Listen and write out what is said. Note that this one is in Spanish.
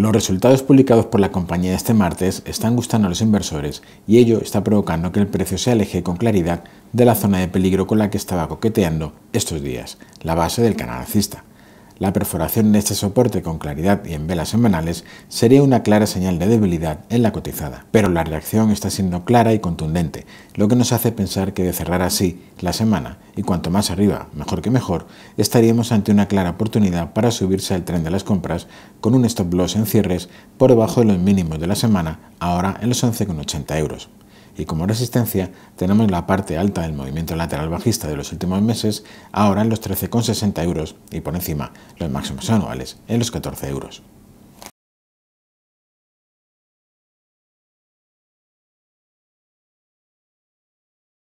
Los resultados publicados por la compañía este martes están gustando a los inversores y ello está provocando que el precio se aleje con claridad de la zona de peligro con la que estaba coqueteando estos días, la base del canal alcista. La perforación en este soporte con claridad y en velas semanales sería una clara señal de debilidad en la cotizada, pero la reacción está siendo clara y contundente, lo que nos hace pensar que de cerrar así la semana, y cuanto más arriba, mejor que mejor, estaríamos ante una clara oportunidad para subirse al tren de las compras con un stop loss en cierres por debajo de los mínimos de la semana, ahora en los 11,80 euros y como resistencia tenemos la parte alta del movimiento lateral bajista de los últimos meses ahora en los 13,60 euros y por encima los máximos anuales en los 14 euros.